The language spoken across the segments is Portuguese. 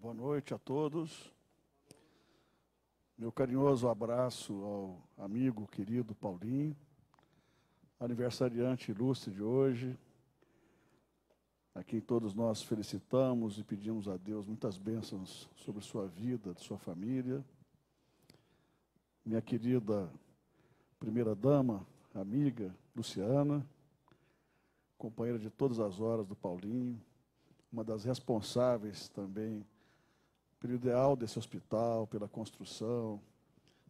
Boa noite a todos. Meu carinhoso abraço ao amigo querido Paulinho, aniversariante ilustre de hoje, a quem todos nós felicitamos e pedimos a Deus muitas bênçãos sobre sua vida, de sua família. Minha querida primeira-dama, amiga Luciana, companheira de todas as horas do Paulinho, uma das responsáveis também pelo ideal desse hospital, pela construção,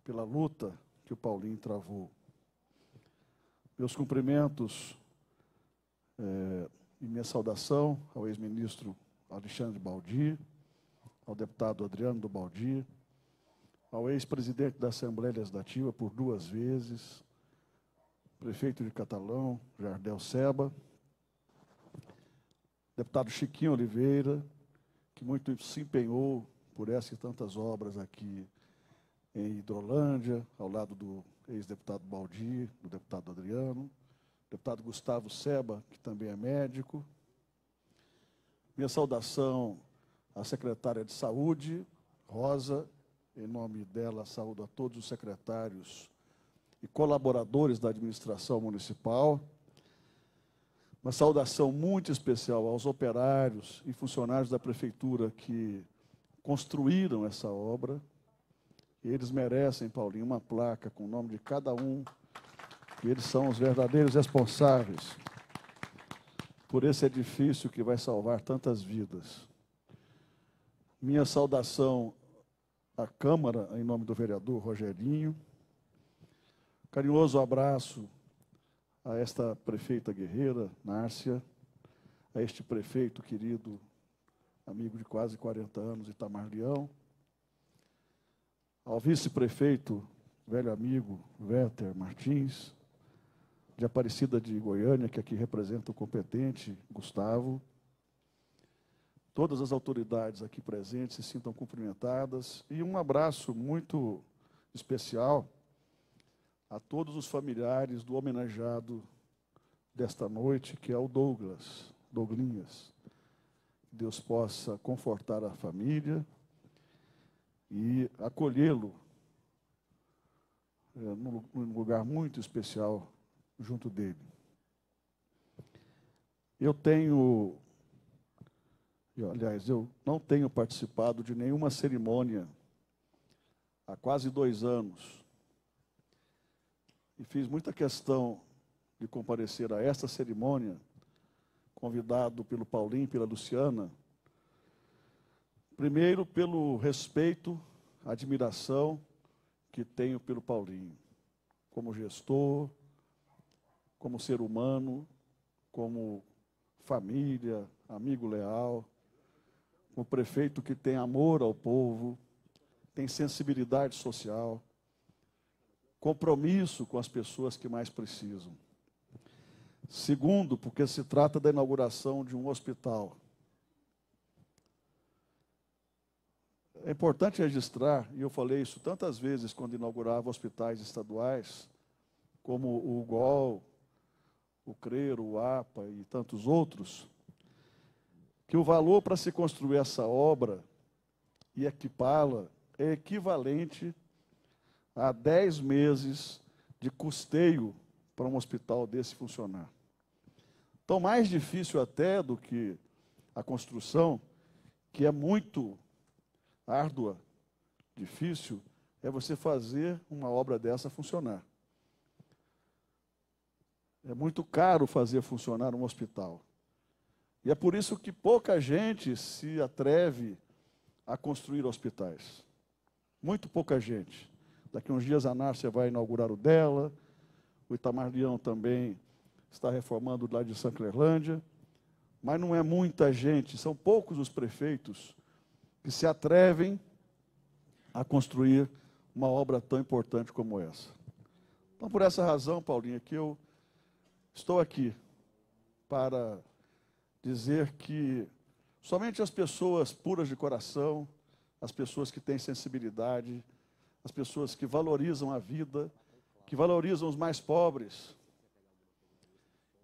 pela luta que o Paulinho travou. Meus cumprimentos é, e minha saudação ao ex-ministro Alexandre Baldi, ao deputado Adriano do Baldi, ao ex-presidente da Assembleia Legislativa por duas vezes, prefeito de Catalão, Jardel Seba, deputado Chiquinho Oliveira, que muito se empenhou por essas e tantas obras aqui em Hidrolândia, ao lado do ex-deputado Baldi, do deputado Adriano, deputado Gustavo Seba, que também é médico. Minha saudação à secretária de Saúde, Rosa, em nome dela, saúdo a todos os secretários e colaboradores da administração municipal. Uma saudação muito especial aos operários e funcionários da prefeitura que construíram essa obra. E eles merecem, Paulinho, uma placa com o nome de cada um. E eles são os verdadeiros responsáveis por esse edifício que vai salvar tantas vidas. Minha saudação à Câmara, em nome do vereador Rogerinho. Carinhoso abraço a esta prefeita guerreira, Nárcia, a este prefeito querido amigo de quase 40 anos, Itamar Leão, ao vice-prefeito, velho amigo, Werther Martins, de Aparecida de Goiânia, que aqui representa o competente, Gustavo. Todas as autoridades aqui presentes se sintam cumprimentadas e um abraço muito especial a todos os familiares do homenageado desta noite, que é o Douglas, Douglinhas. Deus possa confortar a família e acolhê-lo é, num, lugar muito especial junto dele. Eu tenho, aliás, eu não tenho participado de nenhuma cerimônia há quase dois anos. E fiz muita questão de comparecer a esta cerimônia convidado pelo Paulinho, pela Luciana. Primeiro, pelo respeito, admiração que tenho pelo Paulinho, como gestor, como ser humano, como família, amigo leal, um prefeito que tem amor ao povo, tem sensibilidade social, compromisso com as pessoas que mais precisam. Segundo, porque se trata da inauguração de um hospital. É importante registrar, e eu falei isso tantas vezes quando inaugurava hospitais estaduais, como o GOL, o CREIRO, o APA e tantos outros, que o valor para se construir essa obra e equipá-la é equivalente a 10 meses de custeio para um hospital desse funcionar. Então, mais difícil até do que a construção, que é muito árdua, difícil, é você fazer uma obra dessa funcionar. É muito caro fazer funcionar um hospital. E é por isso que pouca gente se atreve a construir hospitais. Muito pouca gente. Daqui uns dias a Nárcia vai inaugurar o dela, o Itamar Leão também está reformando lá de Santa Clerlândia, mas não é muita gente, são poucos os prefeitos que se atrevem a construir uma obra tão importante como essa. Então, por essa razão, Paulinha, é que eu estou aqui para dizer que somente as pessoas puras de coração, as pessoas que têm sensibilidade, as pessoas que valorizam a vida, que valorizam os mais pobres,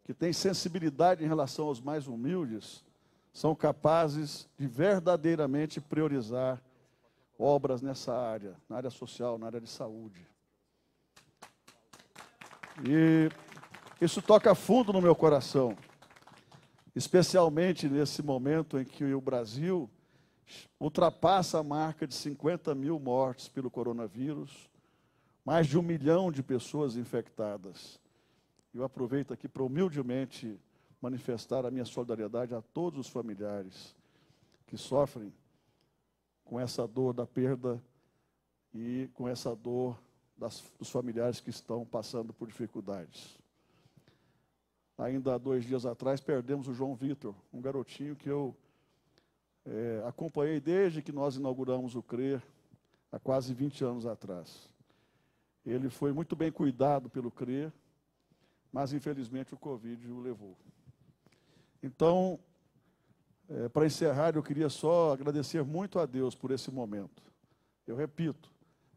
que têm sensibilidade em relação aos mais humildes, são capazes de verdadeiramente priorizar obras nessa área, na área social, na área de saúde. E isso toca fundo no meu coração, especialmente nesse momento em que o Brasil ultrapassa a marca de 50 mil mortes pelo coronavírus, mais de um milhão de pessoas infectadas. Eu aproveito aqui para humildemente manifestar a minha solidariedade a todos os familiares que sofrem com essa dor da perda e com essa dor das, dos familiares que estão passando por dificuldades. Ainda há dois dias atrás perdemos o João Vitor, um garotinho que eu é, acompanhei desde que nós inauguramos o CRER, há quase 20 anos atrás. Ele foi muito bem cuidado pelo CRER, mas infelizmente o Covid o levou. Então, é, para encerrar, eu queria só agradecer muito a Deus por esse momento. Eu repito,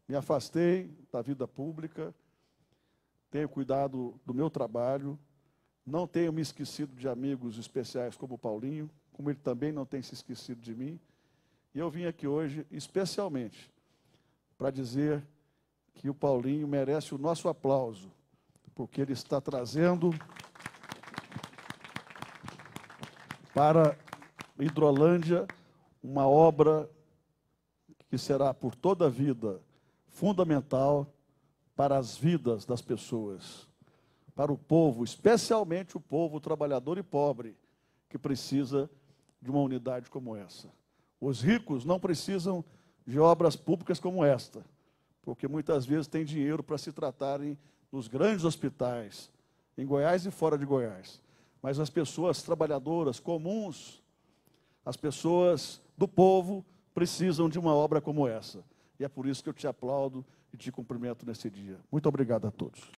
me afastei da vida pública, tenho cuidado do meu trabalho, não tenho me esquecido de amigos especiais como o Paulinho, como ele também não tem se esquecido de mim. E eu vim aqui hoje especialmente para dizer que o Paulinho merece o nosso aplauso porque ele está trazendo para Hidrolândia uma obra que será por toda a vida fundamental para as vidas das pessoas, para o povo, especialmente o povo trabalhador e pobre, que precisa de uma unidade como essa. Os ricos não precisam de obras públicas como esta, porque muitas vezes têm dinheiro para se tratarem nos grandes hospitais, em Goiás e fora de Goiás. Mas as pessoas trabalhadoras, comuns, as pessoas do povo, precisam de uma obra como essa. E é por isso que eu te aplaudo e te cumprimento nesse dia. Muito obrigado a todos.